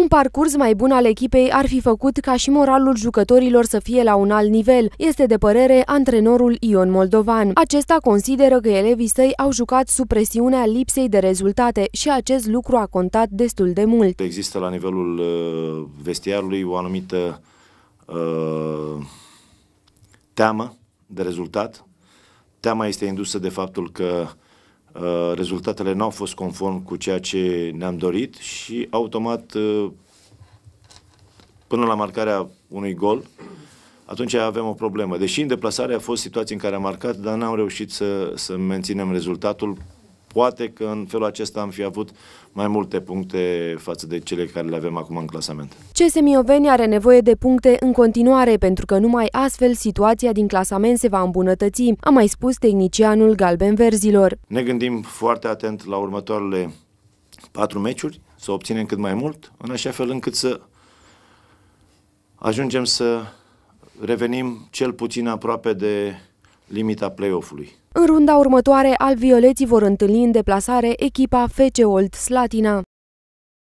Un parcurs mai bun al echipei ar fi făcut ca și moralul jucătorilor să fie la un alt nivel, este de părere antrenorul Ion Moldovan. Acesta consideră că elevii săi au jucat sub presiunea lipsei de rezultate și acest lucru a contat destul de mult. Există la nivelul uh, vestiarului o anumită uh, teamă de rezultat. Teama este indusă de faptul că uh, Uh, rezultatele nu au fost conform cu ceea ce ne-am dorit și automat uh, până la marcarea unui gol, atunci avem o problemă. Deși în deplasare a fost situații în care am marcat, dar n-am reușit să, să menținem rezultatul Poate că în felul acesta am fi avut mai multe puncte față de cele care le avem acum în clasament. CS Mioveni are nevoie de puncte în continuare, pentru că numai astfel situația din clasament se va îmbunătăți, a mai spus tehnicianul Galben Verzilor. Ne gândim foarte atent la următoarele patru meciuri, să obținem cât mai mult, în așa fel încât să ajungem să revenim cel puțin aproape de limita play-off-ului. În runda următoare, al violeții vor întâlni în deplasare echipa FC Old Slatina.